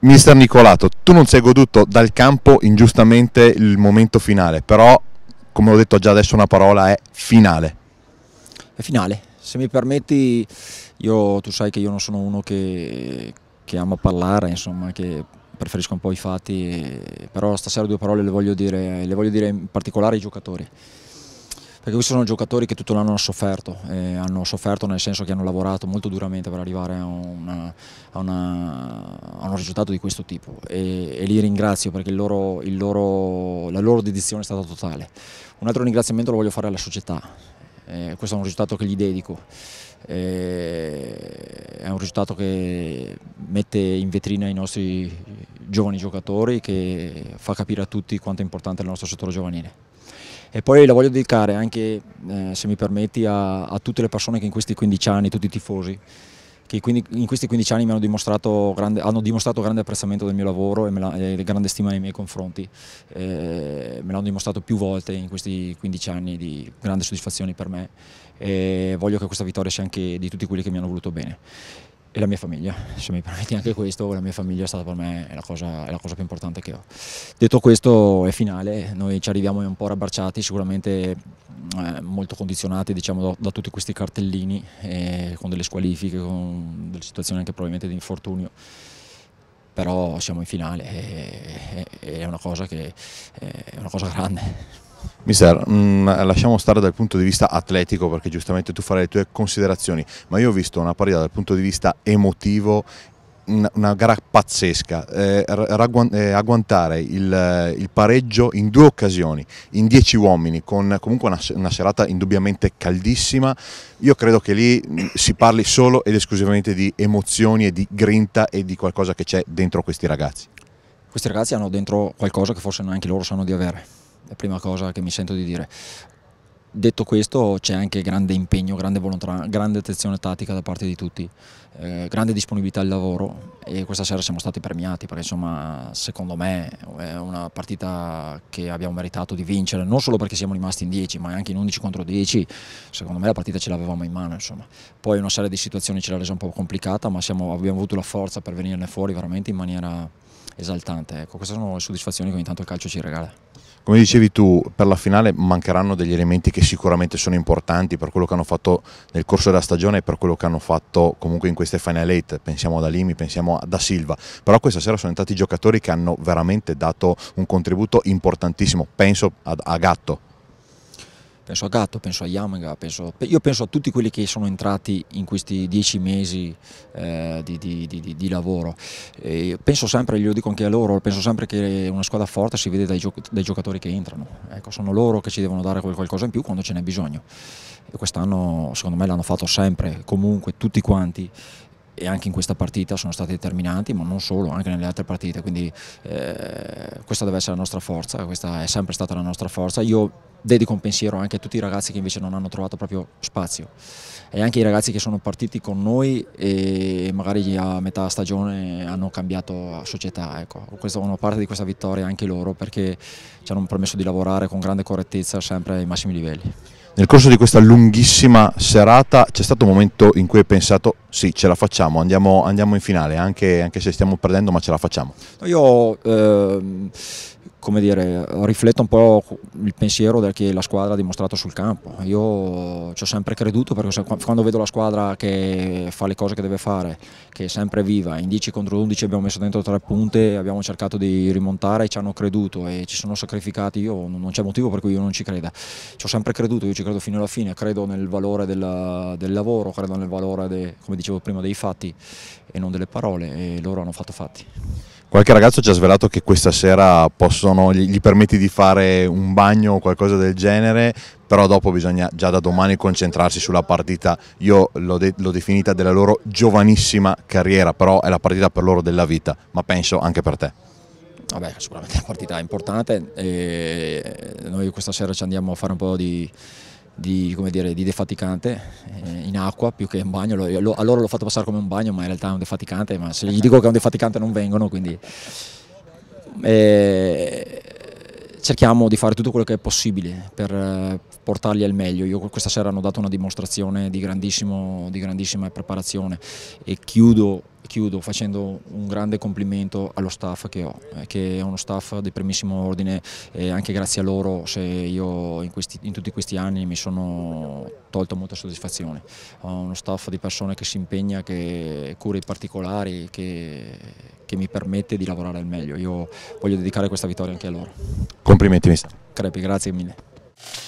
Mister Nicolato, tu non sei goduto dal campo ingiustamente il momento finale, però come ho detto già adesso una parola è finale. È finale, se mi permetti, io, tu sai che io non sono uno che, che ama parlare, insomma, che preferisco un po' i fatti, però stasera due parole le voglio dire, le voglio dire in particolare ai giocatori perché questi sono giocatori che tutto l'anno hanno sofferto, eh, hanno sofferto nel senso che hanno lavorato molto duramente per arrivare a, una, a, una, a un risultato di questo tipo e, e li ringrazio perché il loro, il loro, la loro dedizione è stata totale. Un altro ringraziamento lo voglio fare alla società, eh, questo è un risultato che gli dedico, eh, è un risultato che mette in vetrina i nostri giovani giocatori, che fa capire a tutti quanto è importante il nostro settore giovanile. E poi la voglio dedicare anche, eh, se mi permetti, a, a, tutte le persone che in questi 15 anni, tutti i tifosi, che quindi, in questi 15 anni hanno dimostrato, grande, hanno dimostrato grande apprezzamento del mio lavoro e, la, e grande stima nei miei confronti. Eh, me l'hanno dimostrato più volte in questi 15 anni di grande soddisfazione per me e voglio che questa vittoria sia anche di tutti quelli che mi hanno voluto bene e la mia famiglia, se mi permetti anche questo, la mia famiglia è stata per me la cosa, la cosa, più importante che ho. Detto questo è finale, noi ci arriviamo un po' rabbracciati, sicuramente eh, molto condizionati diciamo, da, da, tutti questi cartellini, eh, con delle squalifiche, con delle situazioni anche probabilmente di infortunio però siamo in finale e, e, e è, una che, eh, è una cosa grande. Mister, mh, mm, lasciamo stare dal punto di vista atletico perché giustamente tu farai le tue considerazioni, ma io ho visto una parità dal punto di vista emotivo una, gara pazzesca, eh, eh, agguantare il, il, pareggio in due occasioni, in dieci uomini, con comunque una, una, serata indubbiamente caldissima, io credo che lì mm, si parli solo ed esclusivamente di emozioni e di grinta e di qualcosa che c'è dentro questi ragazzi. Questi ragazzi hanno dentro qualcosa che forse neanche loro sanno di avere la prima cosa che mi sento di dire. Detto questo c'è anche grande impegno, grande volontà, grande attenzione tattica da parte di tutti, eh, grande disponibilità al lavoro e questa sera siamo stati premiati perché insomma secondo me è una partita che abbiamo meritato di vincere, non solo perché siamo rimasti in 10 ma anche in 11 contro 10, secondo me la partita ce l'avevamo in mano insomma. Poi una serie di situazioni ce l'ha resa un po' complicata ma siamo, abbiamo avuto la forza per venirne fuori veramente in maniera esaltante. Ecco, queste sono le soddisfazioni che ogni tanto il calcio ci regala. Come dicevi tu, per la finale mancheranno degli elementi che sicuramente sono importanti per quello che hanno fatto nel corso della stagione e per quello che hanno fatto comunque in queste Final 8. Pensiamo ad Alimi, pensiamo a Da Silva. Però questa sera sono entrati giocatori che hanno veramente dato un contributo importantissimo. Penso a Gatto penso a Gatto, penso a Yamaga, penso, io penso a tutti quelli che sono entrati in questi dieci mesi eh, di, di, di, di, lavoro. E penso sempre, glielo dico anche a loro, penso sempre che una squadra forte si vede dai, gio dai giocatori che entrano. Ecco, sono loro che ci devono dare qualcosa in più quando ce n'è bisogno. quest'anno secondo me l'hanno fatto sempre, comunque tutti quanti e anche in questa partita sono stati determinanti, ma non solo, anche nelle altre partite, quindi eh, questa deve essere la nostra forza, questa è sempre stata la nostra forza. Io dedico un pensiero anche a tutti i ragazzi che invece non hanno trovato proprio spazio e anche i ragazzi che sono partiti con noi e magari a metà stagione hanno cambiato società. Ecco. Questa, una parte di questa vittoria anche loro perché ci hanno permesso di lavorare con grande correttezza sempre ai massimi livelli. Nel corso di questa lunghissima serata c'è stato un momento in cui hai pensato sì, ce la facciamo, andiamo, andiamo in finale, anche, anche, se stiamo perdendo, ma ce la facciamo. Io ehm, come dire, riflette un po' il pensiero che la squadra ha dimostrato sul campo. Io ci ho sempre creduto perché quando vedo la squadra che fa le cose che deve fare, che è sempre viva, in 10 contro 11 abbiamo messo dentro tre punte, abbiamo cercato di rimontare e ci hanno creduto e ci sono sacrificati, io non c'è motivo per cui io non ci creda. Ci ho sempre creduto, io ci credo fino alla fine, credo nel valore della, del lavoro, credo nel valore, de, come dicevo prima, dei fatti e non delle parole e loro hanno fatto fatti. Qualche ragazzo ci ha svelato che questa sera possono, gli, gli permetti di fare un bagno o qualcosa del genere, però dopo bisogna già da domani concentrarsi sulla partita, io l'ho, de definita della loro giovanissima carriera, però è la partita per loro della vita, ma penso anche per te. Vabbè, sicuramente è una partita importante, noi questa sera ci andiamo a fare un po' di di, come dire, di defaticante eh, in acqua più che in bagno. Lo, lo, a loro l'ho fatto passare come un bagno, ma in realtà è un defaticante. Ma se gli dico che è un defaticante non vengono, quindi eh, cerchiamo di fare tutto quello che è possibile per eh, portarli al meglio. Io questa sera hanno dato una dimostrazione di, di grandissima preparazione e chiudo Chiudo facendo un grande complimento allo staff che ho, eh, che è uno staff di primissimo ordine e anche grazie a loro se io in, questi, in tutti questi anni mi sono tolto molta soddisfazione. Ho uno staff di persone che si impegna, che cura i particolari, che, che mi permette di lavorare al meglio. Io voglio dedicare questa vittoria anche a loro. Complimenti mister. Crepi, grazie mille.